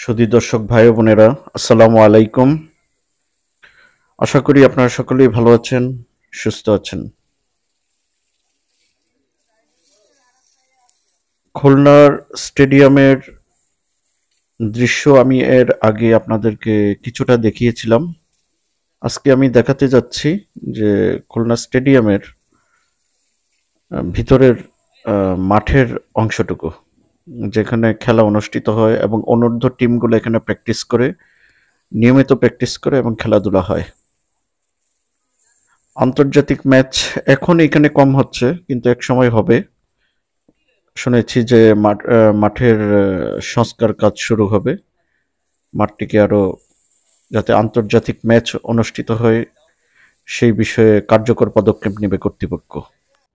সুদী দর্শক ভাই বোনেরা আসসালামু আলাইকুম আশা করি আপনারা সকলেই ভালো আছেন সুস্থ আছেন খুলনার স্টেডিয়ামের দৃশ্য আমি এর আগে আপনাদেরকে কিছুটা দেখিয়েছিলাম আজকে আমি দেখাতে যাচ্ছি যে খুলনা স্টেডিয়ামের ভিতরের মাঠের অংশটুকু যেখানে খেলা অনুষ্ঠিত হয় এবং অনূর্ধ্ব টিমগুলো এখানে প্র্যাকটিস করে নিয়মিত প্র্যাকটিস করে এবং খেলাধুলা হয় আন্তর্জাতিক ম্যাচ এখন এখানে কম হচ্ছে কিন্তু এক সময় হবে শুনেছি যে মাঠের সংস্কার কাজ শুরু হবে মাঠটিকে আরও যাতে আন্তর্জাতিক ম্যাচ অনুষ্ঠিত হয় সেই বিষয়ে কার্যকর পদক্ষেপ নেবে কর্তৃপক্ষ